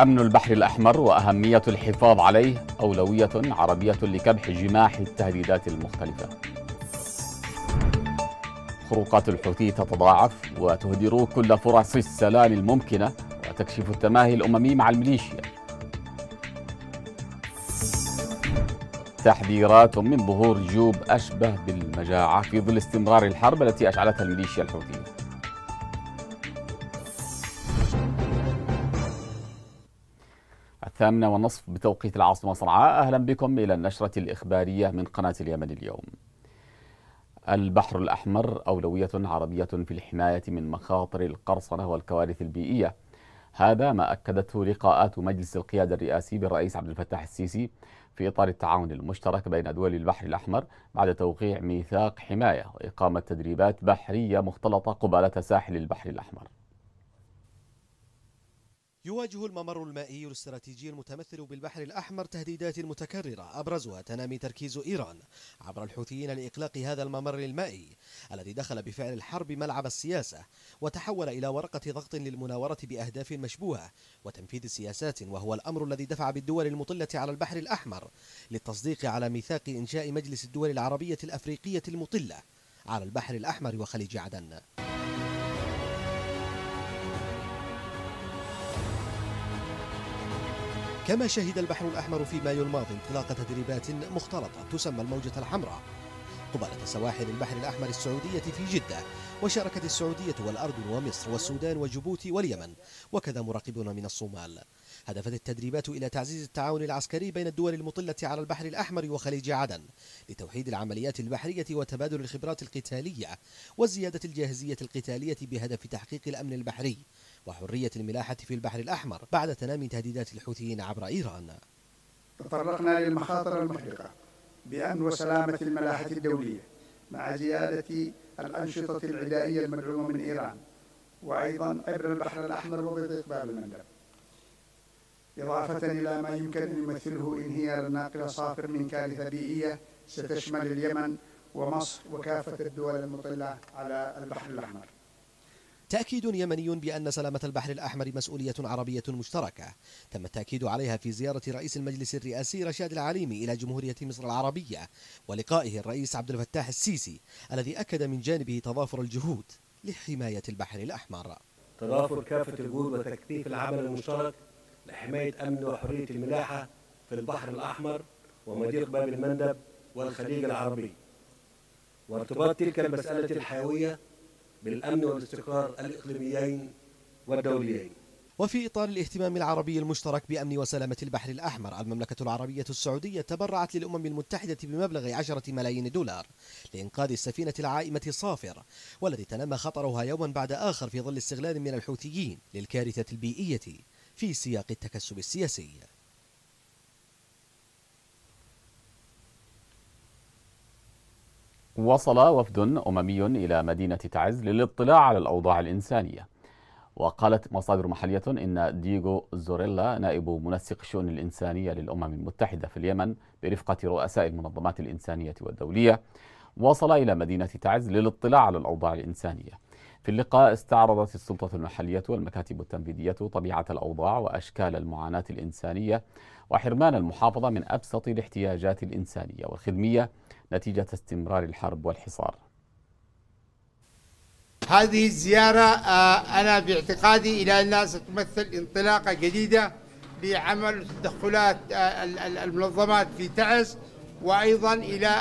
أمن البحر الأحمر وأهمية الحفاظ عليه أولوية عربية لكبح جماح التهديدات المختلفة خروقات الحوثي تتضاعف وتهدر كل فرص السلام الممكنة وتكشف التماهي الأممي مع الميليشيا تحذيرات من ظهور جيوب أشبه بالمجاعة في ظل استمرار الحرب التي أشعلتها الميليشيا الحوثية الثامنة والنصف بتوقيت العاصمة صنعاء أهلا بكم إلى النشرة الإخبارية من قناة اليمن اليوم البحر الأحمر أولوية عربية في الحماية من مخاطر القرصنة والكوارث البيئية هذا ما أكدته لقاءات مجلس القيادة الرئاسي بالرئيس عبد الفتاح السيسي في إطار التعاون المشترك بين دول البحر الأحمر بعد توقيع ميثاق حماية وإقامة تدريبات بحرية مختلطة قبالة ساحل البحر الأحمر يواجه الممر المائي الاستراتيجي المتمثل بالبحر الأحمر تهديدات متكررة أبرزها تنامي تركيز إيران عبر الحوثيين لإقلاق هذا الممر المائي الذي دخل بفعل الحرب ملعب السياسة وتحول إلى ورقة ضغط للمناورة بأهداف مشبوهة وتنفيذ سياسات وهو الأمر الذي دفع بالدول المطلة على البحر الأحمر للتصديق على ميثاق إنشاء مجلس الدول العربية الأفريقية المطلة على البحر الأحمر وخليج عدن كما شهد البحر الأحمر في مايو الماضي انطلاق تدريبات مختلطة تسمى الموجة الحمراء قبالة سواحل البحر الأحمر السعودية في جدة وشاركت السعودية والأردن ومصر والسودان وجيبوتي واليمن وكذا مراقبون من الصومال هدفت التدريبات إلى تعزيز التعاون العسكري بين الدول المطلة على البحر الأحمر وخليج عدن لتوحيد العمليات البحرية وتبادل الخبرات القتالية وزيادة الجاهزية القتالية بهدف تحقيق الأمن البحري وحرية الملاحة في البحر الأحمر بعد تنامي تهديدات الحوثيين عبر إيران تطرقنا للمخاطر المحرقة بأمن وسلامة الملاحة الدولية مع زيادة الأنشطة العدائية المدعومة من إيران وأيضا عبر البحر الأحمر وبضيق باب المندب إضافة إلى ما يمكن أن يمثله انهيار الناقل صافر من كارثة بيئية ستشمل اليمن ومصر وكافة الدول المطلة على البحر الأحمر تأكيد يمني بأن سلامة البحر الأحمر مسؤولية عربية مشتركة تم التأكيد عليها في زيارة رئيس المجلس الرئاسي رشاد العليمي إلى جمهورية مصر العربية ولقائه الرئيس عبد الفتاح السيسي الذي أكد من جانبه تضافر الجهود لحماية البحر الأحمر تضافر كافة الجهود وتكثيف العمل المشترك لحماية أمن وحرية الملاحة في البحر الأحمر ومضيق باب المندب والخليج العربي وارتباط تلك المسألة الحيوية بالأمن والاستقرار الإقليميين والدوليين وفي إطار الاهتمام العربي المشترك بأمن وسلامة البحر الأحمر المملكة العربية السعودية تبرعت للأمم المتحدة بمبلغ عشرة ملايين دولار لإنقاذ السفينة العائمة صافر والتي تنمى خطرها يوما بعد آخر في ظل استغلال من الحوثيين للكارثة البيئية في سياق التكسب السياسي وصل وفد أممي إلى مدينة تعز للاطلاع على الأوضاع الإنسانية وقالت مصادر محلية إن دييغو زوريلا نائب منسق الشؤون الإنسانية للأمم المتحدة في اليمن برفقة رؤساء المنظمات الإنسانية والدولية وصل إلى مدينة تعز للاطلاع على الأوضاع الإنسانية في اللقاء استعرضت السلطة المحلية والمكاتب التنفيذية طبيعة الأوضاع وأشكال المعاناة الإنسانية وحرمان المحافظة من أبسط الاحتياجات الإنسانية والخدمية نتيجة استمرار الحرب والحصار هذه الزيارة آه، أنا باعتقادي إلى أنها ستمثل انطلاقة جديدة لعمل تدخلات آه، المنظمات في تعز وأيضا إلى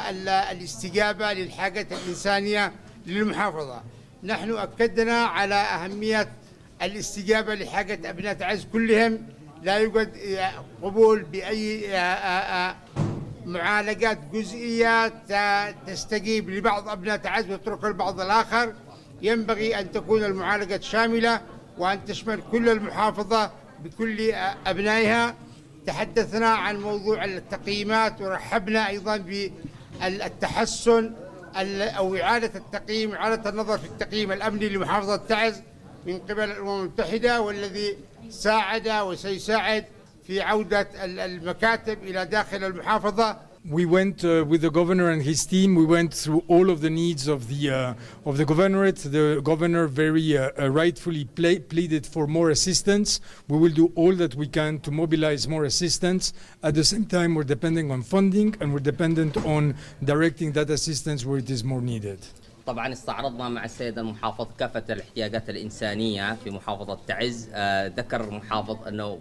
الاستجابة للحاجة الإنسانية للمحافظة نحن أكدنا على أهمية الاستجابة لحاجة أبناء تعز كلهم لا يوجد آه، قبول بأي معالجات جزئيات تستجيب لبعض أبناء تعز وتترك البعض الآخر ينبغي أن تكون المعالجة شاملة وأن تشمل كل المحافظة بكل أبنائها تحدثنا عن موضوع التقييمات ورحبنا أيضا بالتحسن أو إعادة التقييم إعادة النظر في التقييم الأمني لمحافظة تعز من قبل الأمم المتحدة والذي ساعد وسيساعد في عودة المكاتب إلى داخل المحافظة we went uh, with the governor and his team. We went through all of the needs of the uh, of the governorate. The governor very uh, rightfully ple pleaded for more assistance. We will do all that we can to mobilize more assistance. At the same time, we're depending on funding and we're dependent on directing that assistance where it is more needed. طبعا استعرضنا مع السيد المحافظ كافة الاحتياجات الإنسانية في محافظة تعز ذكر المحافظ أنه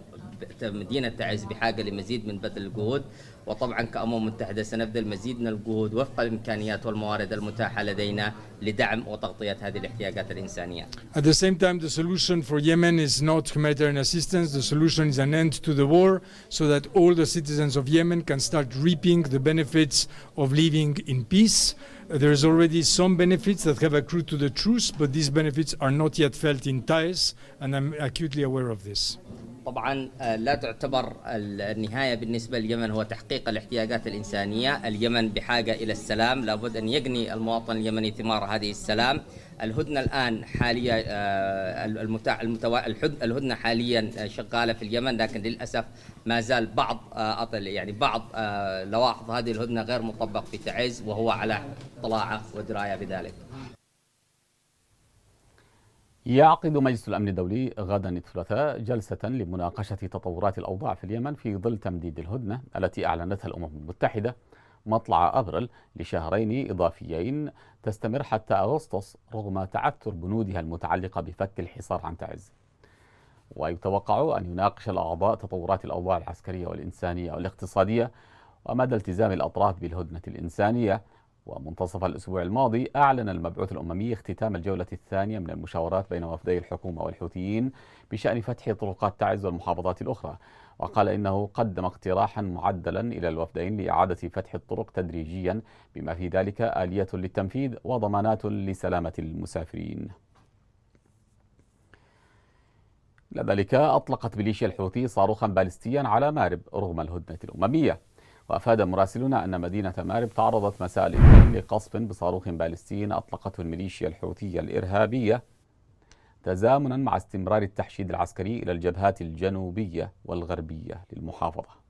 مدينة تعز بحاجة لمزيد من بذل الجهود وطبعا كأمم متحدة سنبذل المزيد من الجهود وفق الإمكانيات والموارد المتاحة لدينا لدعم وتغطية هذه الاحتياجات الإنسانية. At the same time the solution for Yemen is not humanitarian assistance, the solution is an end to the war so that all the citizens of Yemen can start reaping the benefits of living in peace. There is already some benefits that have accrued to the truce, but these benefits are not yet felt in Thais, and I'm acutely aware of this. طبعا آه، لا تعتبر النهاية بالنسبة لليمن هو تحقيق الاحتياجات الإنسانية اليمن بحاجة إلى السلام لابد أن يجني المواطن اليمني ثمار هذه السلام الهدنة الآن حاليا آه، المتاع الهدنة حاليا آه، شغالة في اليمن لكن للأسف ما زال بعض يعني بعض لواحظ هذه الهدنة غير مطبق في تعز وهو على طلاعة ودراية بذلك يعقد مجلس الأمن الدولي غدا الثلاثاء جلسة لمناقشة تطورات الأوضاع في اليمن في ظل تمديد الهدنة التي أعلنتها الأمم المتحدة مطلع أبريل لشهرين إضافيين تستمر حتى أغسطس رغم تعثر بنودها المتعلقة بفك الحصار عن تعز ويتوقع أن يناقش الأعضاء تطورات الأوضاع العسكرية والإنسانية والاقتصادية ومدى التزام الأطراف بالهدنة الإنسانية ومنتصف الأسبوع الماضي أعلن المبعوث الأممي اختتام الجولة الثانية من المشاورات بين وفدي الحكومة والحوثيين بشأن فتح طرقات تعز والمحافظات الأخرى وقال إنه قدم اقتراحا معدلا إلى الوفدين لإعادة فتح الطرق تدريجيا بما في ذلك آلية للتنفيذ وضمانات لسلامة المسافرين لذلك أطلقت ميليشيا الحوثي صاروخا باليستيا على مارب رغم الهدنة الأممية وأفاد مراسلنا أن مدينة مارب تعرضت مساء الاثنين لقصف بصاروخ باليستي أطلقته الميليشيا الحوثية الإرهابية تزامنا مع استمرار التحشيد العسكري إلى الجبهات الجنوبية والغربية للمحافظة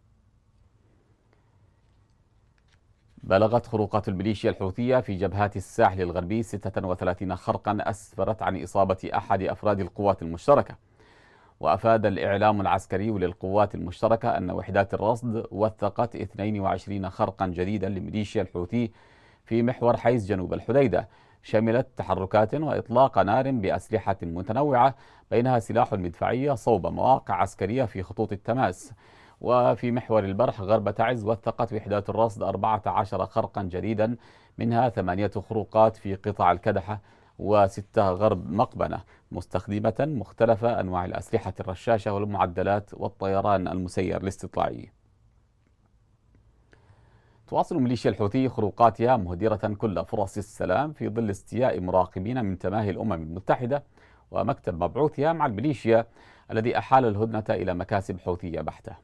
بلغت خروقات الميليشيا الحوثية في جبهات الساحل الغربي 36 خرقا أسفرت عن إصابة أحد أفراد القوات المشتركة وأفاد الإعلام العسكري للقوات المشتركة أن وحدات الرصد وثقت 22 خرقا جديدا لميليشيا الحوثي في محور حيز جنوب الحديدة شملت تحركات وإطلاق نار بأسلحة متنوعة بينها سلاح مدفعية صوب مواقع عسكرية في خطوط التماس وفي محور البرح غرب تعز وثقت وحدات الرصد 14 خرقا جديدا منها ثمانية خروقات في قطع الكدحة وستة غرب مقبنة مستخدمة مختلف أنواع الأسلحة الرشاشة والمعدلات والطيران المسير الاستطلاعي تواصل ميليشيا الحوثي خروقاتها مهدرة كل فرص السلام في ظل استياء مراقبين من تماهي الأمم المتحدة ومكتب مبعوثها مع الميليشيا الذي أحال الهدنة إلى مكاسب حوثية بحتة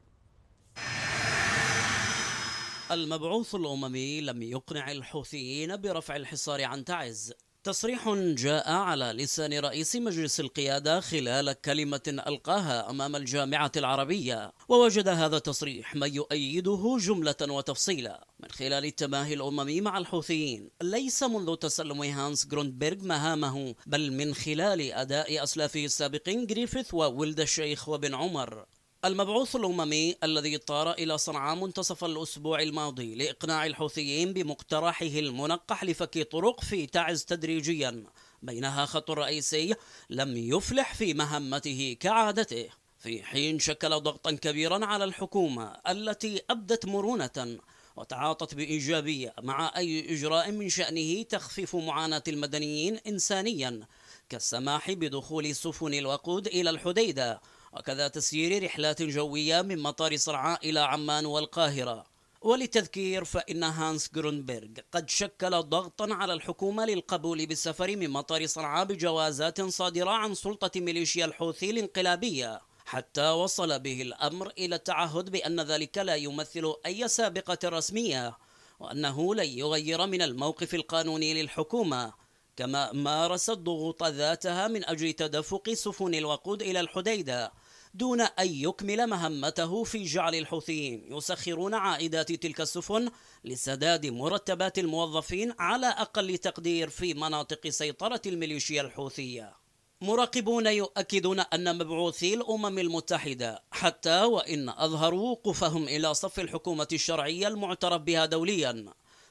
المبعوث الأممي لم يقنع الحوثيين برفع الحصار عن تعز تصريح جاء على لسان رئيس مجلس القيادة خلال كلمة ألقاها أمام الجامعة العربية ووجد هذا التصريح من يؤيده جملة وتفصيلا من خلال التماهي الأممي مع الحوثيين ليس منذ تسلم هانس جروندبرغ مهامه بل من خلال أداء أسلافه السابقين جريفيث وولد الشيخ وبن عمر المبعوث الأممي الذي طار إلى صنعاء منتصف الأسبوع الماضي لإقناع الحوثيين بمقترحه المنقح لفك طرق في تعز تدريجيا بينها خط رئيسي لم يفلح في مهمته كعادته في حين شكل ضغطا كبيرا على الحكومة التي أبدت مرونة وتعاطت بإيجابية مع أي إجراء من شأنه تخفيف معاناة المدنيين إنسانيا كالسماح بدخول سفن الوقود إلى الحديدة وكذا تسيير رحلات جوية من مطار صنعاء إلى عمان والقاهرة وللتذكير فإن هانس جرونبرغ قد شكل ضغطا على الحكومة للقبول بالسفر من مطار صنعاء بجوازات صادرة عن سلطة ميليشيا الحوثي الانقلابية حتى وصل به الأمر إلى التعهد بأن ذلك لا يمثل أي سابقة رسمية وأنه لن يغير من الموقف القانوني للحكومة كما مارس الضغوط ذاتها من أجل تدفق سفن الوقود إلى الحديدة دون أن يكمل مهمته في جعل الحوثيين يسخرون عائدات تلك السفن لسداد مرتبات الموظفين على أقل تقدير في مناطق سيطرة الميليشيا الحوثية مراقبون يؤكدون أن مبعوثي الأمم المتحدة حتى وإن أظهروا وقوفهم إلى صف الحكومة الشرعية المعترف بها دوليا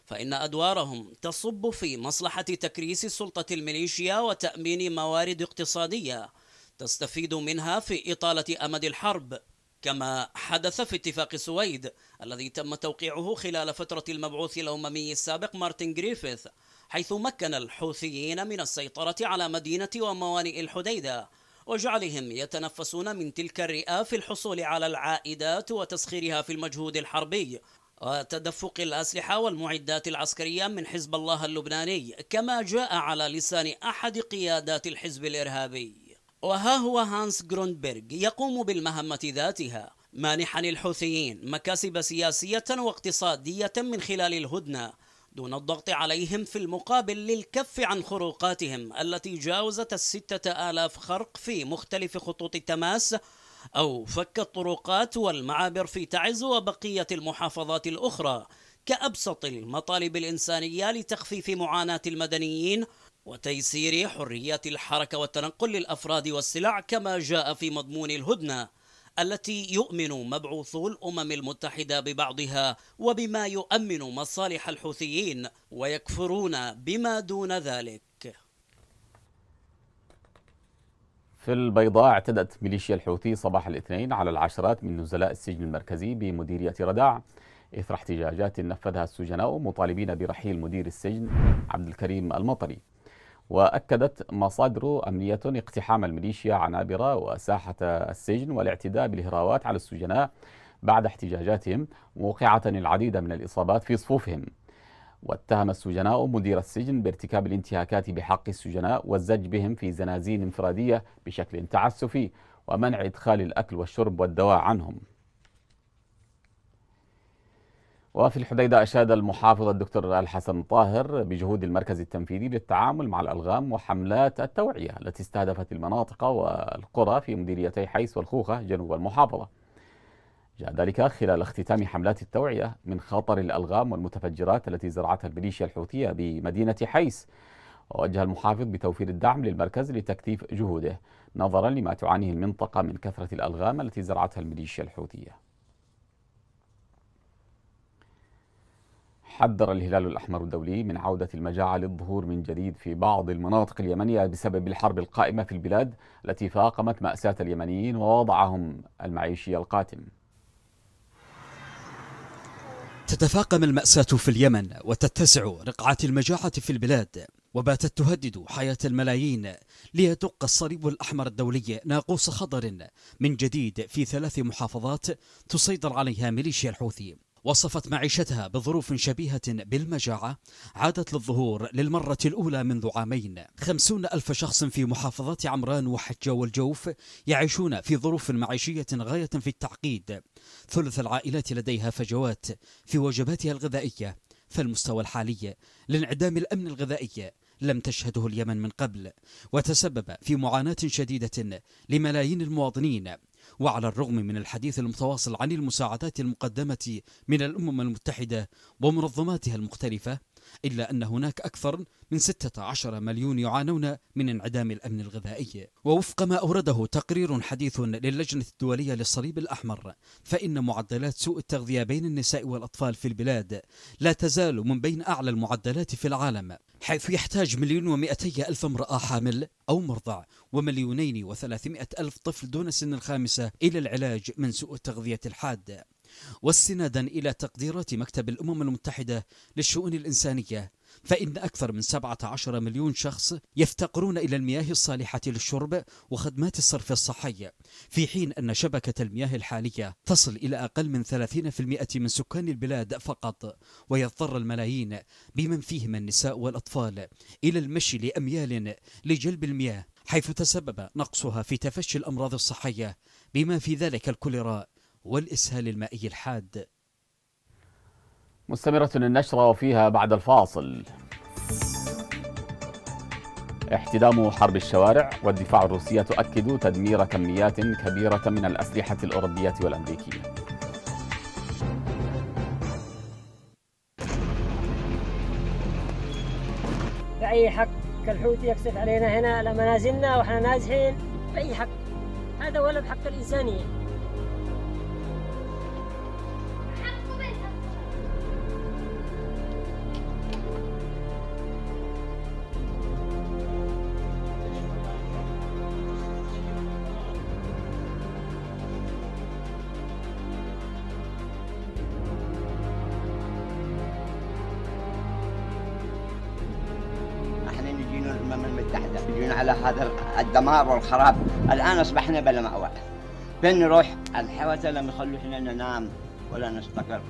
فإن أدوارهم تصب في مصلحة تكريس سلطة الميليشيا وتأمين موارد اقتصادية تستفيد منها في إطالة أمد الحرب كما حدث في اتفاق السويد الذي تم توقيعه خلال فترة المبعوث الأممي السابق مارتن جريفيث حيث مكن الحوثيين من السيطرة على مدينة وموانئ الحديدة وجعلهم يتنفسون من تلك الرئة في الحصول على العائدات وتسخيرها في المجهود الحربي وتدفق الأسلحة والمعدات العسكرية من حزب الله اللبناني كما جاء على لسان أحد قيادات الحزب الإرهابي وها هو هانس جروندبرغ يقوم بالمهمة ذاتها مانحا الحوثيين مكاسب سياسية واقتصادية من خلال الهدنة دون الضغط عليهم في المقابل للكف عن خروقاتهم التي جاوزت الستة آلاف خرق في مختلف خطوط التماس أو فك الطرقات والمعابر في تعز وبقية المحافظات الأخرى كأبسط المطالب الإنسانية لتخفيف معاناة المدنيين وتيسير حريات الحركة والتنقل للأفراد والسلع كما جاء في مضمون الهدنة التي يؤمن مبعوثو الأمم المتحدة ببعضها وبما يؤمن مصالح الحوثيين ويكفرون بما دون ذلك في البيضاء اعتدت ميليشيا الحوثي صباح الاثنين على العشرات من نزلاء السجن المركزي بمديرية رداع إثر احتجاجات نفذها السجناء مطالبين برحيل مدير السجن عبد الكريم المطري وأكدت مصادر أمنية اقتحام الميليشيا عنابرة وساحة السجن والاعتداء بالهراوات على السجناء بعد احتجاجاتهم موقعة العديد من الإصابات في صفوفهم واتهم السجناء مدير السجن بارتكاب الانتهاكات بحق السجناء والزج بهم في زنازين انفرادية بشكل تعسفي ومنع إدخال الأكل والشرب والدواء عنهم وفي الحديدة أشاد المحافظ الدكتور الحسن طاهر بجهود المركز التنفيذي للتعامل مع الألغام وحملات التوعية التي استهدفت المناطق والقرى في مديريتي حيس والخوخة جنوب المحافظة جاء ذلك خلال اختتام حملات التوعية من خطر الألغام والمتفجرات التي زرعتها الميليشيا الحوثية بمدينة حيس ووجه المحافظ بتوفير الدعم للمركز لتكثيف جهوده نظرا لما تعانيه المنطقة من كثرة الألغام التي زرعتها الميليشيا الحوثية حذر الهلال الأحمر الدولي من عودة المجاعة للظهور من جديد في بعض المناطق اليمنية بسبب الحرب القائمة في البلاد التي فاقمت مأساة اليمنيين ووضعهم المعيشي القاتم تتفاقم المأساة في اليمن وتتسع رقعات المجاعة في البلاد وباتت تهدد حياة الملايين ليدق الصليب الأحمر الدولي ناقوس خضر من جديد في ثلاث محافظات تسيطر عليها ميليشيا الحوثي وصفت معيشتها بظروف شبيهة بالمجاعة عادت للظهور للمرة الأولى منذ عامين خمسون ألف شخص في محافظة عمران وحجة والجوف يعيشون في ظروف معيشية غاية في التعقيد ثلث العائلات لديها فجوات في وجباتها الغذائية فالمستوى الحالي لانعدام الأمن الغذائي لم تشهده اليمن من قبل وتسبب في معاناة شديدة لملايين المواطنين وعلى الرغم من الحديث المتواصل عن المساعدات المقدمة من الأمم المتحدة ومنظماتها المختلفة إلا أن هناك أكثر من 16 مليون يعانون من انعدام الأمن الغذائي ووفق ما أورده تقرير حديث للجنة الدولية للصليب الأحمر فإن معدلات سوء التغذية بين النساء والأطفال في البلاد لا تزال من بين أعلى المعدلات في العالم حيث يحتاج مليون ومئتي ألف امرأة حامل أو مرضع ومليونين وثلاثمائة ألف طفل دون سن الخامسة إلى العلاج من سوء التغذية الحادة واستنادا إلى تقديرات مكتب الأمم المتحدة للشؤون الإنسانية فإن أكثر من 17 مليون شخص يفتقرون إلى المياه الصالحة للشرب وخدمات الصرف الصحي في حين أن شبكة المياه الحالية تصل إلى أقل من 30% من سكان البلاد فقط ويضطر الملايين بمن فيهم النساء والأطفال إلى المشي لأميال لجلب المياه حيث تسبب نقصها في تفشي الأمراض الصحية بما في ذلك الكوليرا والإسهال المائي الحاد مستمرة النشرة وفيها بعد الفاصل احتدام حرب الشوارع والدفاع الروسية تؤكد تدمير كميات كبيرة من الأسلحة الأوروبية والأمريكية بأي حق كالحوثي يقصف علينا هنا لما نازلنا وإحنا نازحين بأي حق هذا ولا بحق الإنسانية الدمار والخراب الآن أصبحنا بلا مأوى فين نروح؟ الحوثة لم يخلونا ننام ولا نستقر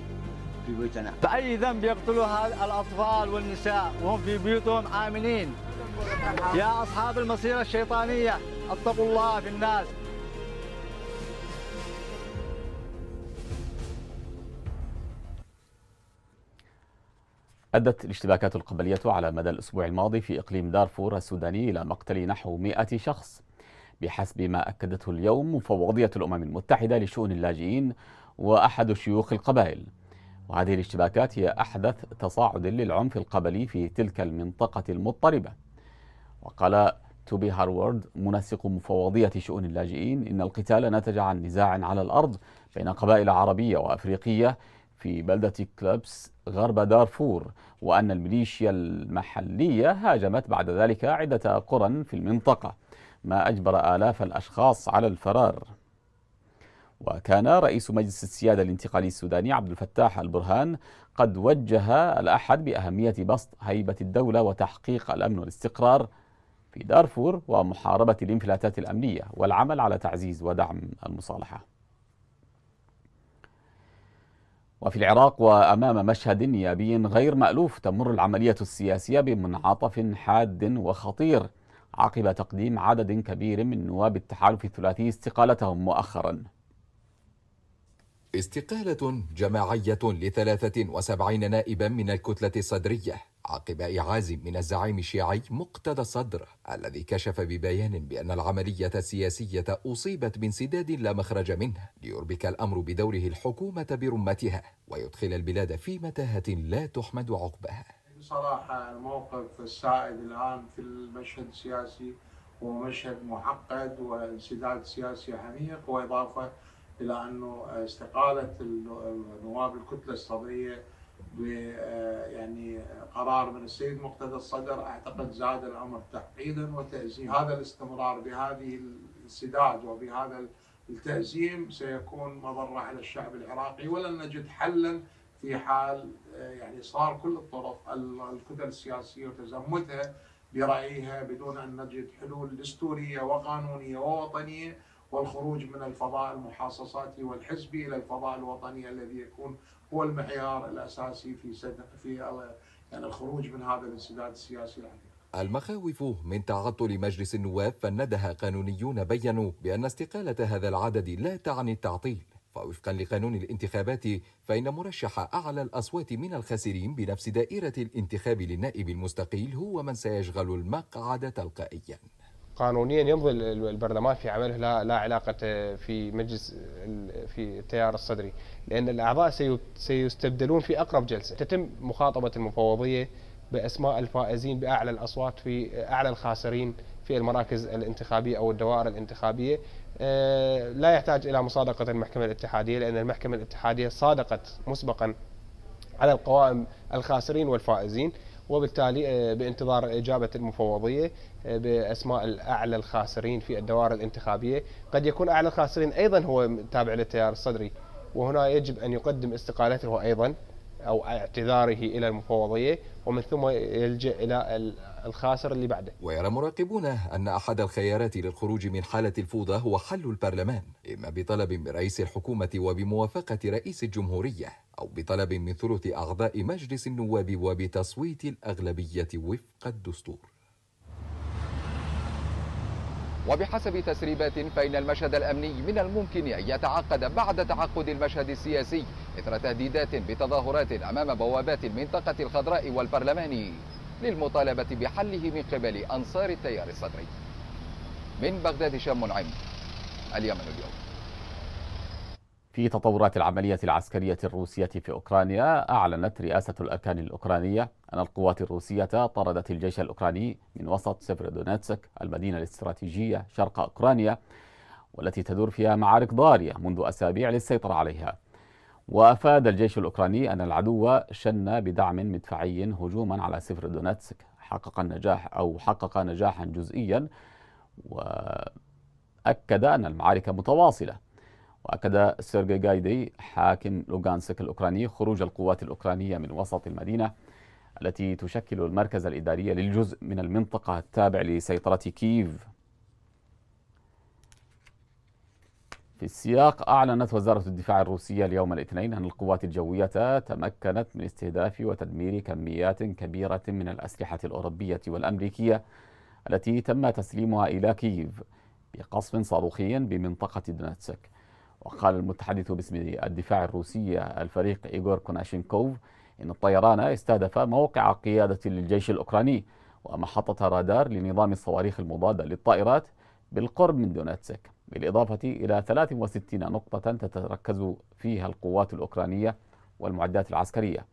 في بيوتنا بأي ذنب يقتلوا الأطفال والنساء وهم في بيوتهم آمنين يا أصحاب المصيره الشيطانية اتقوا الله في الناس أدت الاشتباكات القبلية على مدى الأسبوع الماضي في إقليم دارفور السوداني إلى مقتل نحو 100 شخص بحسب ما أكدته اليوم مفوضية الأمم المتحدة لشؤون اللاجئين وأحد شيوخ القبائل وهذه الاشتباكات هي أحدث تصاعد للعنف القبلي في تلك المنطقة المضطربة وقال توبي هارورد منسق مفوضية شؤون اللاجئين إن القتال نتج عن نزاع على الأرض بين قبائل عربية وأفريقية في بلدة كلبس غرب دارفور وأن الميليشيا المحلية هاجمت بعد ذلك عدة قرى في المنطقة ما أجبر آلاف الأشخاص على الفرار وكان رئيس مجلس السيادة الانتقالي السوداني عبد الفتاح البرهان قد وجه الأحد بأهمية بسط هيبة الدولة وتحقيق الأمن والاستقرار في دارفور ومحاربة الانفلاتات الأمنية والعمل على تعزيز ودعم المصالحة وفي العراق وأمام مشهد نيابي غير مألوف تمر العملية السياسية بمنعطف حاد وخطير عقب تقديم عدد كبير من نواب التحالف الثلاثي استقالتهم مؤخرا استقالة جماعية لثلاثة وسبعين نائبا من الكتلة الصدرية عقب إعاز من الزعيم الشيعي مقتدى الصدر الذي كشف ببيان بأن العملية السياسية أصيبت بانسداد لا مخرج منه ليربك الأمر بدوره الحكومة برمتها ويدخل البلاد في متاهة لا تحمد عقبها بصراحة الموقف السائد الآن في المشهد السياسي هو مشهد معقد وانسداد سياسي عميق وإضافة إلى أنه استقالة نواب الكتلة الصدرية يعني قرار من السيد مقتدى الصدر اعتقد زاد الامر تعقيدا وتازيما هذا الاستمرار بهذه الانسداد وبهذا التازيم سيكون مضره على الشعب العراقي ولن نجد حلا في حال يعني صار كل الطرف الكتل السياسيه وتزمتها برايها بدون ان نجد حلول دستوريه وقانونيه ووطنيه والخروج من الفضاء المحاصصاتي والحزبي الى الفضاء الوطني الذي يكون هو المعيار الاساسي في سد... في يعني الخروج من هذا الانسداد السياسي العميق. المخاوف من تعطل مجلس النواب فندها قانونيون بينوا بأن استقالة هذا العدد لا تعني التعطيل فوفقا لقانون الانتخابات فإن مرشح أعلى الأصوات من الخاسرين بنفس دائرة الانتخاب للنائب المستقيل هو من سيشغل المقعد تلقائياً قانونيا يمضي البرلمان في عمله لا, لا علاقة آه، في مجلس في التيار الصدري لأن الأعضاء سيستبدلون في أقرب جلسة تتم مخاطبة المفوضية بأسماء الفائزين بأعلى الأصوات في آه، أعلى الخاسرين في المراكز الانتخابية أو الدوائر الانتخابية آه، لا يحتاج إلى مصادقة المحكمة الاتحادية لأن المحكمة الاتحادية صادقت مسبقا على القوائم الخاسرين والفائزين وبالتالي آه، بانتظار إجابة المفوضية آه، بأسماء الأعلى الخاسرين في الدوائر الانتخابية قد يكون أعلى الخاسرين أيضا هو تابع للتيار الصدري وهنا يجب أن يقدم استقالته أيضا او اعتذاره الى المفوضيه ومن ثم يلجا الى الخاسر اللي بعده. ويرى مراقبون ان احد الخيارات للخروج من حاله الفوضى هو حل البرلمان، اما بطلب من رئيس الحكومه وبموافقه رئيس الجمهوريه، او بطلب من ثلث اعضاء مجلس النواب وبتصويت الاغلبيه وفق الدستور. وبحسب تسريبات فإن المشهد الأمني من الممكن أن يتعقد بعد تعقد المشهد السياسي إثر تهديدات بتظاهرات أمام بوابات المنطقة الخضراء والبرلماني للمطالبة بحله من قبل أنصار التيار الصدري من بغداد شام منعم اليمن اليوم في تطورات العملية العسكرية الروسية في أوكرانيا أعلنت رئاسة الأركان الأوكرانية أن القوات الروسية طردت الجيش الأوكراني من وسط سيفردونيتسك المدينة الاستراتيجية شرق أوكرانيا والتي تدور فيها معارك ضارية منذ أسابيع للسيطرة عليها وأفاد الجيش الأوكراني أن العدو شن بدعم مدفعي هجوما على سفر دونتسك حقق النجاح أو حقق نجاحا جزئيا وأكد أن المعارك متواصلة وأكد سيرجي جايدي حاكم لوغانسك الأوكراني خروج القوات الأوكرانية من وسط المدينة التي تشكل المركز الإداري للجزء من المنطقة التابع لسيطرة كييف في السياق أعلنت وزارة الدفاع الروسية اليوم الاثنين أن القوات الجوية تمكنت من استهداف وتدمير كميات كبيرة من الأسلحة الأوروبية والأمريكية التي تم تسليمها إلى كييف بقصف صاروخي بمنطقة دونتسك وقال المتحدث باسم الدفاع الروسي الفريق إيغور كوناشينكوف إن الطيران استهدف موقع قيادة للجيش الأوكراني ومحطة رادار لنظام الصواريخ المضادة للطائرات بالقرب من دونيتسك بالإضافة إلى 63 نقطة تتركز فيها القوات الأوكرانية والمعدات العسكرية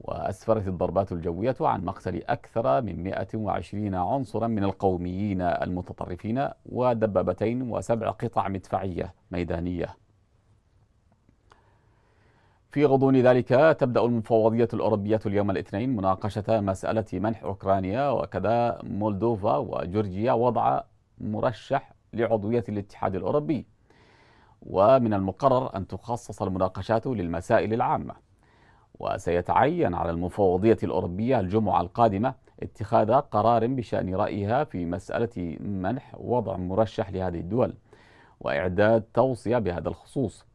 وأسفرت الضربات الجوية عن مقتل أكثر من 120 عنصرا من القوميين المتطرفين ودبابتين وسبع قطع مدفعية ميدانية في غضون ذلك تبدأ المفوضية الأوروبية اليوم الاثنين مناقشة مسألة منح أوكرانيا وكذا مولدوفا وجورجيا وضع مرشح لعضوية الاتحاد الأوروبي ومن المقرر أن تخصص المناقشات للمسائل العامة وسيتعين على المفوضية الأوروبية الجمعة القادمة اتخاذ قرار بشأن رأيها في مسألة منح وضع مرشح لهذه الدول وإعداد توصية بهذا الخصوص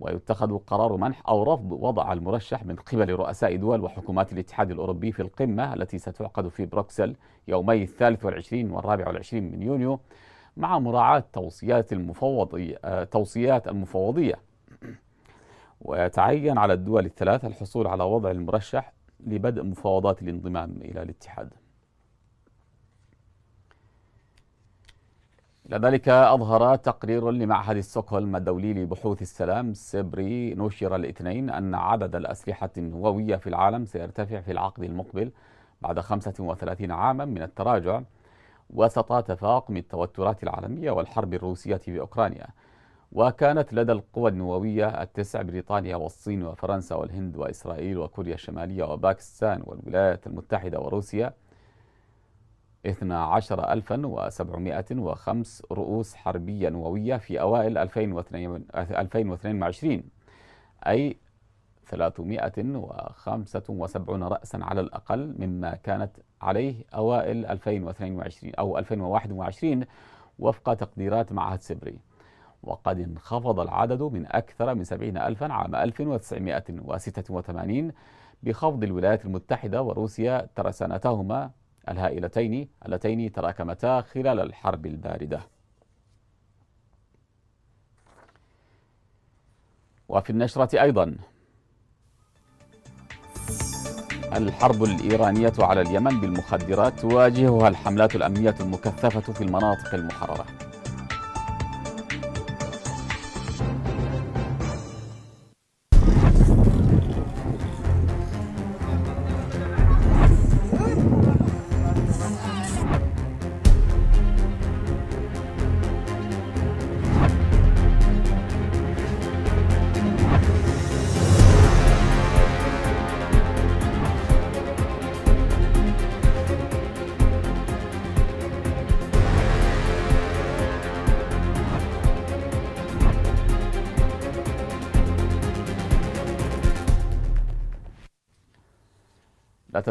ويتخذ قرار منح أو رفض وضع المرشح من قبل رؤساء دول وحكومات الاتحاد الأوروبي في القمة التي ستعقد في بروكسل يومي الثالث والعشرين والرابع والعشرين من يونيو مع مراعاة توصيات المفوضية توصيات المفوضية ويتعين على الدول الثلاثة الحصول على وضع المرشح لبدء مفاوضات الانضمام إلى الاتحاد لذلك أظهر تقرير لمعهد ستوكهولم الدولي لبحوث السلام سبري نشر الاثنين أن عدد الأسلحة النووية في العالم سيرتفع في العقد المقبل بعد 35 عاما من التراجع وسط تفاقم التوترات العالمية والحرب الروسية في أوكرانيا وكانت لدى القوى النووية التسع بريطانيا والصين وفرنسا والهند وإسرائيل وكوريا الشمالية وباكستان والولايات المتحدة وروسيا 12705 رؤوس حربية نووية في أوائل 2022 أي 375 رأسا على الأقل مما كانت عليه أوائل 2022 أو 2021 وفق تقديرات معهد سبري وقد انخفض العدد من أكثر من 70 ألفا عام 1986 بخفض الولايات المتحدة وروسيا ترسانتهما الهائلتين اللتين تراكمتا خلال الحرب البارده. وفي النشرة أيضا الحرب الإيرانية على اليمن بالمخدرات تواجهها الحملات الأمنية المكثفة في المناطق المحررة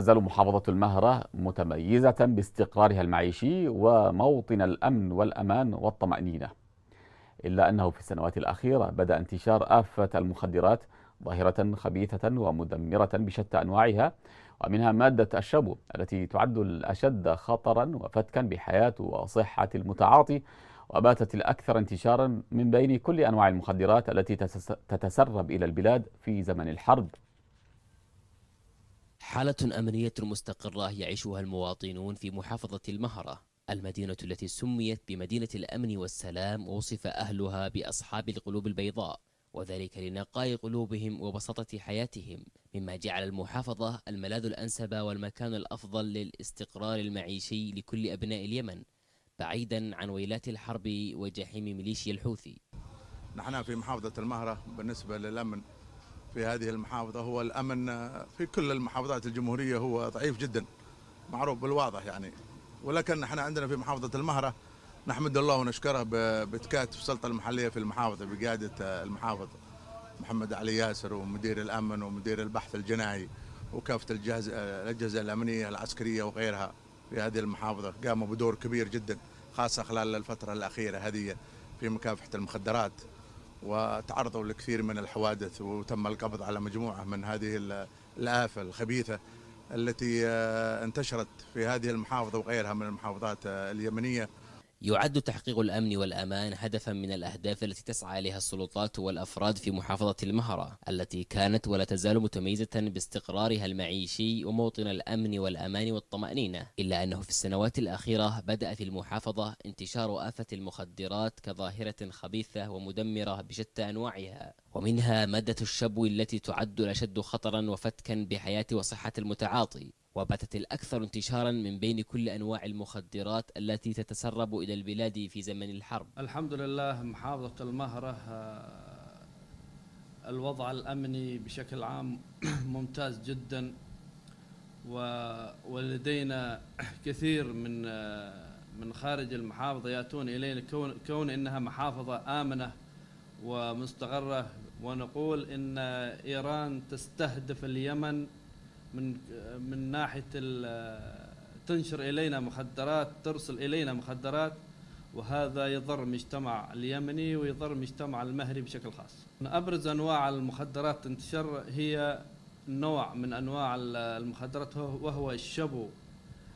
تزال محافظة المهرة متميزة باستقرارها المعيشي وموطن الأمن والأمان والطمأنينة إلا أنه في السنوات الأخيرة بدأ انتشار آفة المخدرات ظاهرة خبيثة ومدمرة بشتى أنواعها ومنها مادة الشبو التي تعد الأشد خطرا وفتكا بحياة وصحة المتعاطي وباتت الأكثر انتشارا من بين كل أنواع المخدرات التي تتسرب إلى البلاد في زمن الحرب حالة أمنية مستقرة يعيشها المواطنون في محافظة المهرة المدينة التي سميت بمدينة الأمن والسلام وصف أهلها بأصحاب القلوب البيضاء وذلك لنقاء قلوبهم وبساطة حياتهم مما جعل المحافظة الملاذ الأنسب والمكان الأفضل للاستقرار المعيشي لكل أبناء اليمن بعيدا عن ويلات الحرب وجحيم ميليشيا الحوثي نحن في محافظة المهرة بالنسبة للأمن في هذه المحافظة هو الأمن في كل المحافظات الجمهورية هو ضعيف جدا معروف بالواضح يعني ولكن احنا عندنا في محافظة المهرة نحمد الله ونشكره بتكاتف السلطة المحلية في المحافظة بقيادة المحافظ محمد علي ياسر ومدير الأمن ومدير البحث الجنائي وكافة الجهاز الأجهزة الأمنية العسكرية وغيرها في هذه المحافظة قاموا بدور كبير جدا خاصة خلال الفترة الأخيرة هذه في مكافحة المخدرات وتعرضوا لكثير من الحوادث وتم القبض على مجموعة من هذه الآفة الخبيثة التي آه، انتشرت في هذه المحافظة وغيرها من المحافظات آه، اليمنية يعد تحقيق الامن والامان هدفا من الاهداف التي تسعى اليها السلطات والافراد في محافظه المهره التي كانت ولا تزال متميزه باستقرارها المعيشي وموطن الامن والامان والطمانينه الا انه في السنوات الاخيره بدا في المحافظه انتشار افه المخدرات كظاهره خبيثه ومدمره بشتى انواعها ومنها ماده الشبو التي تعد الاشد خطرا وفتكا بحياه وصحه المتعاطي وباتت الأكثر انتشارا من بين كل أنواع المخدرات التي تتسرب إلى البلاد في زمن الحرب الحمد لله محافظة المهرة آه، الوضع الأمني بشكل عام ممتاز جدا ولدينا كثير من آه، من خارج المحافظة يأتون إلينا كون, إنها محافظة آمنة ومستقرة ونقول إن إيران تستهدف اليمن من من ناحيه تنشر الينا مخدرات ترسل الينا مخدرات وهذا يضر المجتمع اليمني ويضر المجتمع المهري بشكل خاص من ابرز انواع المخدرات تنتشر هي نوع من انواع المخدرات وهو الشبو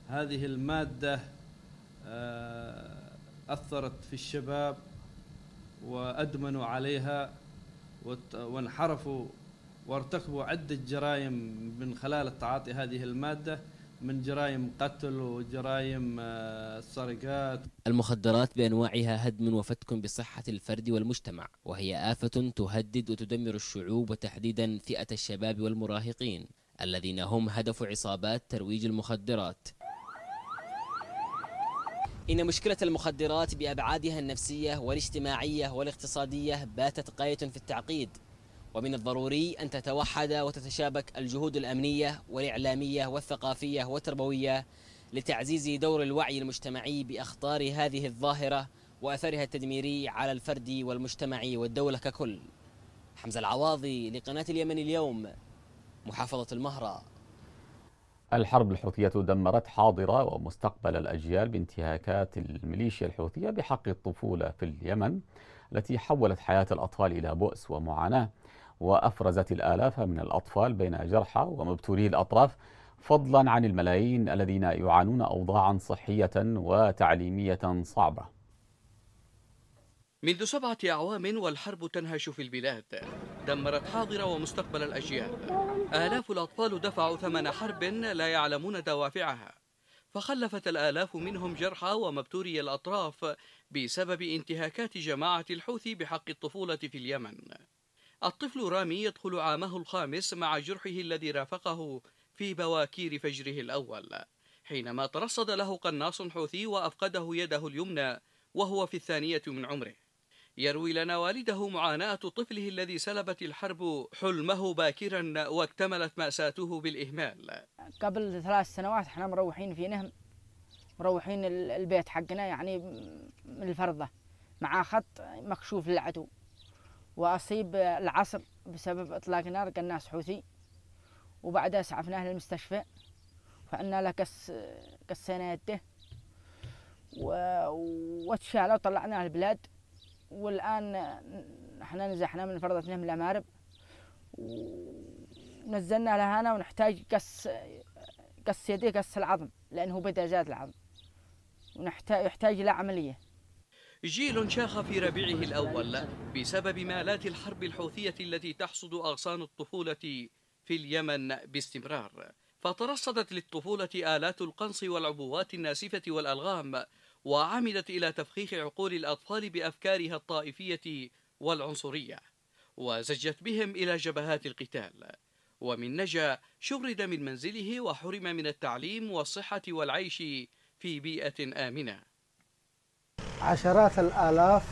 هذه الماده آه، اثرت في الشباب وادمنوا عليها وانحرفوا وارتكبوا عدة جرائم من خلال التعاطي هذه المادة من جرائم قتل وجرائم آه، سرقات المخدرات بأنواعها هدم وفتك بصحة الفرد والمجتمع وهي آفة تهدد وتدمر الشعوب وتحديدا فئة الشباب والمراهقين الذين هم هدف عصابات ترويج المخدرات إن مشكلة المخدرات بأبعادها النفسية والاجتماعية والاقتصادية باتت قاية في التعقيد ومن الضروري أن تتوحد وتتشابك الجهود الأمنية والإعلامية والثقافية والتربوية لتعزيز دور الوعي المجتمعي بأخطار هذه الظاهرة وأثرها التدميري على الفرد والمجتمع والدولة ككل حمزة العواضي لقناة اليمن اليوم محافظة المهرة الحرب الحوثية دمرت حاضرة ومستقبل الأجيال بانتهاكات الميليشيا الحوثية بحق الطفولة في اليمن التي حولت حياة الأطفال إلى بؤس ومعاناة وأفرزت الآلاف من الأطفال بين جرحى ومبتوري الأطراف فضلا عن الملايين الذين يعانون أوضاعا صحية وتعليمية صعبة منذ سبعة أعوام والحرب تنهش في البلاد دمرت حاضر ومستقبل الأجيال آلاف الأطفال دفعوا ثمن حرب لا يعلمون دوافعها فخلفت الآلاف منهم جرحى ومبتوري الأطراف بسبب انتهاكات جماعة الحوثي بحق الطفولة في اليمن الطفل رامي يدخل عامه الخامس مع جرحه الذي رافقه في بواكير فجره الأول حينما ترصد له قناص حوثي وأفقده يده اليمنى وهو في الثانية من عمره يروي لنا والده معاناة طفله الذي سلبت الحرب حلمه باكرا واكتملت مأساته بالإهمال قبل ثلاث سنوات احنا مروحين في نهم مروحين البيت حقنا يعني من الفرضة مع خط مكشوف للعدو وأصيب العصر بسبب إطلاق نار قناص حوثي وبعدها سعفناه للمستشفى فعنا له كس كسينا يده واتشاله وطلعناه البلاد والآن احنا نزحنا من فرضة نهم الأمارب ونزلنا هنا ونحتاج كس كس يديه كس العظم لأنه بدأ زاد العظم ونحتاج يحتاج إلى عملية جيل شاخ في ربيعه الأول بسبب مالات الحرب الحوثية التي تحصد أغصان الطفولة في اليمن باستمرار فترصدت للطفولة آلات القنص والعبوات الناسفة والألغام وعمدت إلى تفخيخ عقول الأطفال بأفكارها الطائفية والعنصرية وزجت بهم إلى جبهات القتال ومن نجا شرد من منزله وحرم من التعليم والصحة والعيش في بيئة آمنة عشرات الآلاف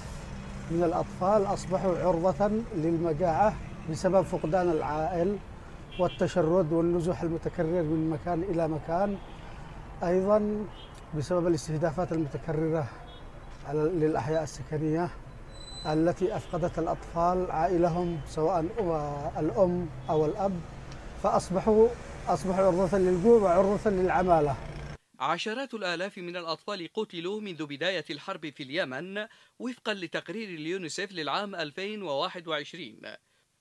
من الأطفال أصبحوا عرضة للمجاعة بسبب فقدان العائل والتشرد والنزوح المتكرر من مكان إلى مكان أيضا بسبب الاستهدافات المتكررة للأحياء السكنية التي أفقدت الأطفال عائلهم سواء الأم أو الأب فأصبحوا أصبحوا عرضة للجوع وعرضة للعمالة عشرات الآلاف من الأطفال قتلوا منذ بداية الحرب في اليمن وفقا لتقرير اليونيسف للعام 2021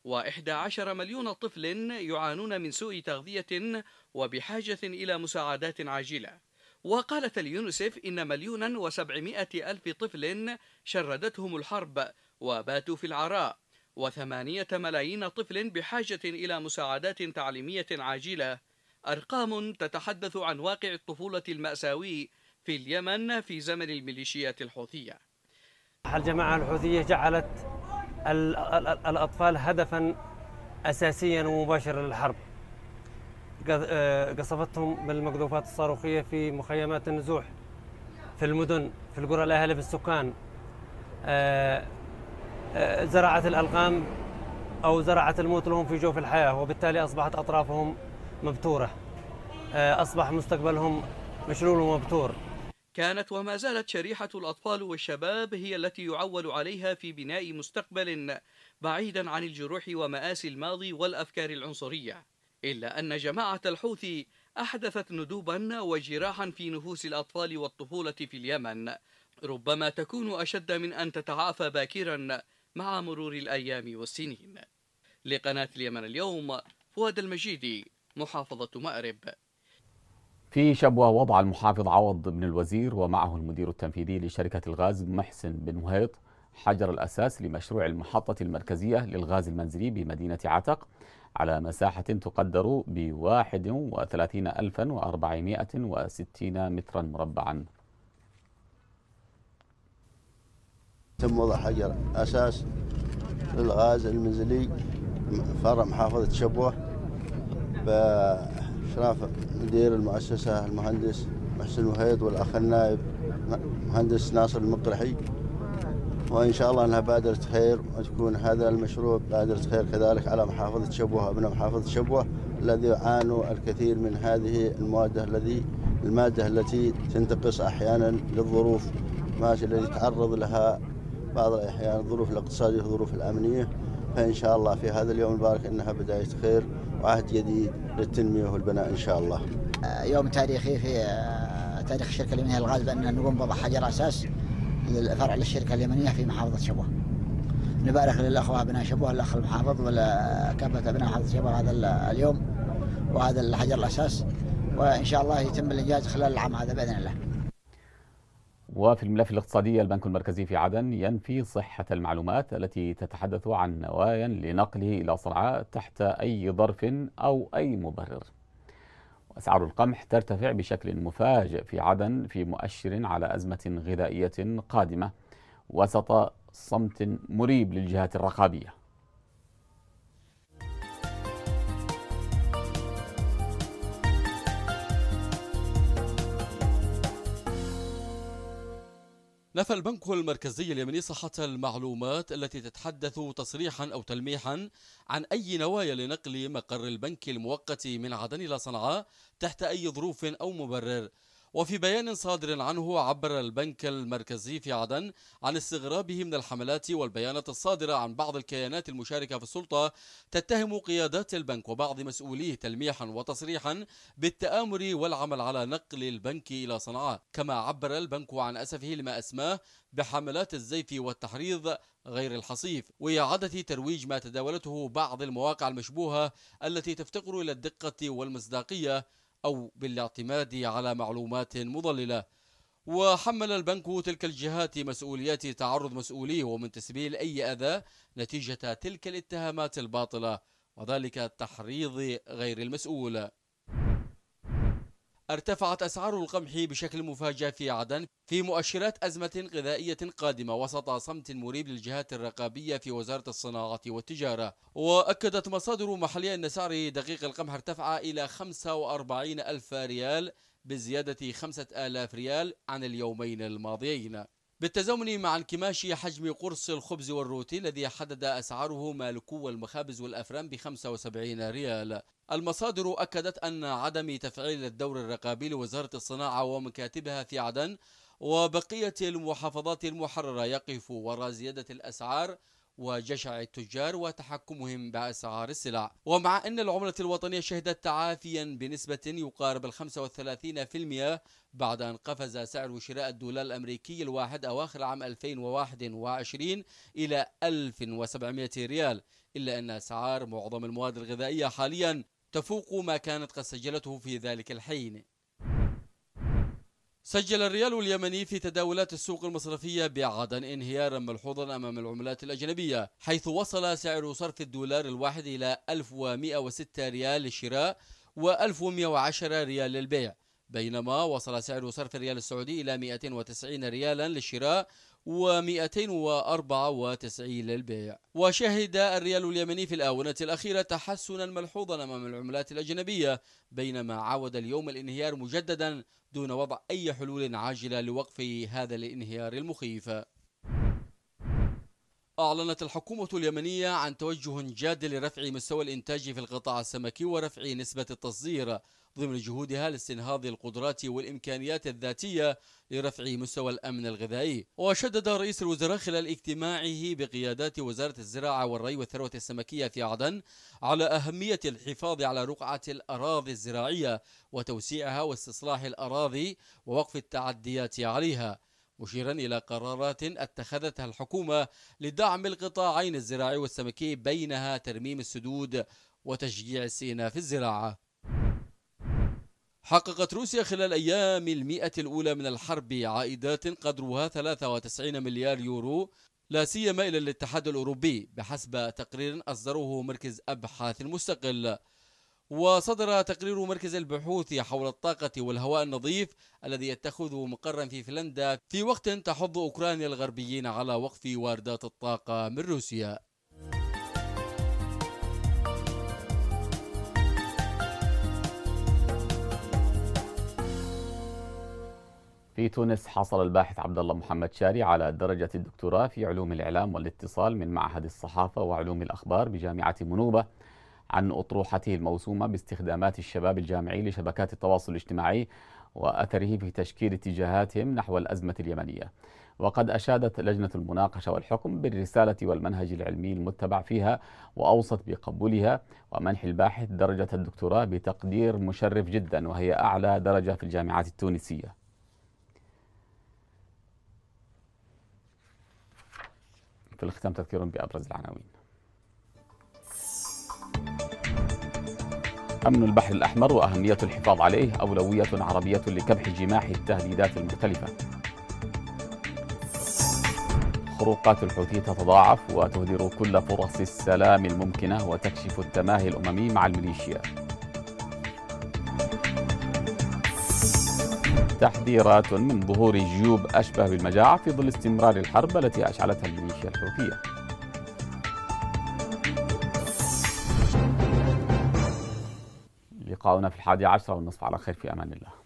و11 مليون طفل يعانون من سوء تغذية وبحاجة إلى مساعدات عاجلة وقالت اليونيسف إن مليونا وسبعمائة ألف طفل شردتهم الحرب وباتوا في العراء وثمانية ملايين طفل بحاجة إلى مساعدات تعليمية عاجلة أرقام تتحدث عن واقع الطفولة المأساوي في اليمن في زمن الميليشيات الحوثية الجماعة الحوثية جعلت الأطفال هدفا أساسيا ومباشرا للحرب آه، قصفتهم بالمقذوفات الصاروخية في مخيمات النزوح في المدن في القرى الأهلة بالسكان آه، آه، زرعت الألغام أو زرعت الموت لهم في جوف الحياة وبالتالي أصبحت أطرافهم مبتورة آه، أصبح مستقبلهم مشلول ومبتور كانت وما زالت شريحة الأطفال والشباب هي التي يعول عليها في بناء مستقبل بعيدا عن الجروح ومآسي الماضي والأفكار العنصرية إلا أن جماعة الحوثي أحدثت ندوبا وجراحا في نفوس الأطفال والطفولة في اليمن ربما تكون أشد من أن تتعافى باكرا مع مرور الأيام والسنين لقناة اليمن اليوم فؤاد المجيدي محافظة مأرب في شبوة وضع المحافظ عوض بن الوزير ومعه المدير التنفيذي لشركة الغاز محسن بن مهيط حجر الأساس لمشروع المحطة المركزية للغاز المنزلي بمدينة عتق على مساحة تقدر ب 31460 مترا مربعا تم وضع حجر أساس للغاز المنزلي فرع محافظة شبوة بإشراف مدير المؤسسة المهندس محسن وهيد والأخ النائب مهندس ناصر المقرحي وإن شاء الله أنها بادرة خير وتكون هذا المشروع بادرة خير كذلك على محافظة شبوة أبناء محافظة شبوة الذي عانوا الكثير من هذه المواد الذي المادة التي تنتقص أحيانا للظروف ماشي التي تعرض لها بعض الأحيان الظروف الاقتصادية والظروف الأمنية فإن شاء الله في هذا اليوم المبارك أنها بداية خير وعهد جديد للتنمية والبناء إن شاء الله يوم تاريخي في آه، تاريخ الشركة اليمنية الغالب أن نقوم بوضع حجر أساس للفرع للشركة اليمنية في محافظة شبوة نبارك للأخوة أبناء شبوة الأخ المحافظ وكافة أبناء محافظة شبوة هذا اليوم وهذا الحجر الأساس وإن شاء الله يتم الإنجاز خلال العام هذا بإذن الله وفي الملف الاقتصادي البنك المركزي في عدن ينفي صحة المعلومات التي تتحدث عن نوايا لنقله إلى صنعاء تحت أي ظرف أو أي مبرر أسعار القمح ترتفع بشكل مفاجئ في عدن في مؤشر على أزمة غذائية قادمة وسط صمت مريب للجهات الرقابية نفى البنك المركزي اليمني صحة المعلومات التي تتحدث تصريحا أو تلميحا عن أي نوايا لنقل مقر البنك المؤقت من عدن إلى صنعاء تحت أي ظروف أو مبرر وفي بيان صادر عنه عبر البنك المركزي في عدن عن استغرابه من الحملات والبيانات الصادرة عن بعض الكيانات المشاركة في السلطة تتهم قيادات البنك وبعض مسؤوليه تلميحا وتصريحا بالتآمر والعمل على نقل البنك إلى صنعاء كما عبر البنك عن أسفه لما أسماه بحملات الزيف والتحريض غير الحصيف وإعادة ترويج ما تداولته بعض المواقع المشبوهة التي تفتقر إلى الدقة والمصداقية أو بالاعتماد على معلومات مضللة وحمل البنك تلك الجهات مسؤولية تعرض مسؤوليه ومن تسبيل أي أذى نتيجة تلك الاتهامات الباطلة وذلك تحريض غير المسؤول ارتفعت أسعار القمح بشكل مفاجئ في عدن في مؤشرات أزمة غذائية قادمة وسط صمت مريب للجهات الرقابية في وزارة الصناعة والتجارة وأكدت مصادر محلية أن سعر دقيق القمح ارتفع إلى 45 ألف ريال بزيادة 5000 ريال عن اليومين الماضيين بالتزامن مع انكماش حجم قرص الخبز والروتي الذي حدد أسعاره مالكو والمخابز والأفران ب 75 ريال المصادر أكدت أن عدم تفعيل الدور الرقابي لوزارة الصناعة ومكاتبها في عدن وبقية المحافظات المحررة يقف وراء زيادة الأسعار وجشع التجار وتحكمهم بأسعار السلع ومع أن العملة الوطنية شهدت تعافيا بنسبة يقارب ال 35% بعد أن قفز سعر شراء الدولار الأمريكي الواحد أواخر عام 2021 إلى 1700 ريال إلا أن أسعار معظم المواد الغذائية حاليا تفوق ما كانت قد سجلته في ذلك الحين سجل الريال اليمني في تداولات السوق المصرفية بعدا انهيارا ملحوظا أمام العملات الأجنبية حيث وصل سعر صرف الدولار الواحد إلى 1106 ريال للشراء و1110 ريال للبيع بينما وصل سعر صرف الريال السعودي إلى 290 ريالا للشراء و294 للبيع وشهد الريال اليمني في الآونة الأخيرة تحسنا ملحوظا أمام العملات الأجنبية بينما عاود اليوم الانهيار مجددا دون وضع أي حلول عاجلة لوقف هذا الانهيار المخيف أعلنت الحكومة اليمنية عن توجه جاد لرفع مستوى الإنتاج في القطاع السمكي ورفع نسبة التصدير ضمن جهودها لاستنهاض القدرات والإمكانيات الذاتية لرفع مستوى الأمن الغذائي وشدد رئيس الوزراء خلال اجتماعه بقيادات وزارة الزراعة والري والثروة السمكية في عدن على أهمية الحفاظ على رقعة الأراضي الزراعية وتوسيعها واستصلاح الأراضي ووقف التعديات عليها مشيرا إلى قرارات اتخذتها الحكومة لدعم القطاعين الزراعي والسمكي بينها ترميم السدود وتشجيع السيناء في الزراعة حققت روسيا خلال أيام المئة الأولى من الحرب عائدات قدرها 93 مليار يورو لا سيما إلى الاتحاد الأوروبي بحسب تقرير أصدره مركز أبحاث المستقل وصدر تقرير مركز البحوث حول الطاقة والهواء النظيف الذي يتخذ مقرا في فنلندا في وقت تحض أوكرانيا الغربيين على وقف واردات الطاقة من روسيا في تونس حصل الباحث عبد الله محمد شاري على درجة الدكتوراه في علوم الإعلام والاتصال من معهد الصحافة وعلوم الأخبار بجامعة منوبة عن أطروحته الموسومة باستخدامات الشباب الجامعي لشبكات التواصل الاجتماعي وأثره في تشكيل اتجاهاتهم نحو الأزمة اليمنية وقد أشادت لجنة المناقشة والحكم بالرسالة والمنهج العلمي المتبع فيها وأوصت بقبولها ومنح الباحث درجة الدكتوراه بتقدير مشرف جدا وهي أعلى درجة في الجامعات التونسية في الختام تذكير بأبرز العناوين أمن البحر الأحمر وأهمية الحفاظ عليه أولوية عربية لكبح جماح التهديدات المختلفة خروقات الحوثي تتضاعف وتهدر كل فرص السلام الممكنة وتكشف التماهي الأممي مع الميليشيات تحذيرات من ظهور جيوب أشبه بالمجاعة في ظل استمرار الحرب التي أشعلتها الميليشيا الحوثية لقاؤنا في الحادي عشر والنصف على خير في أمان الله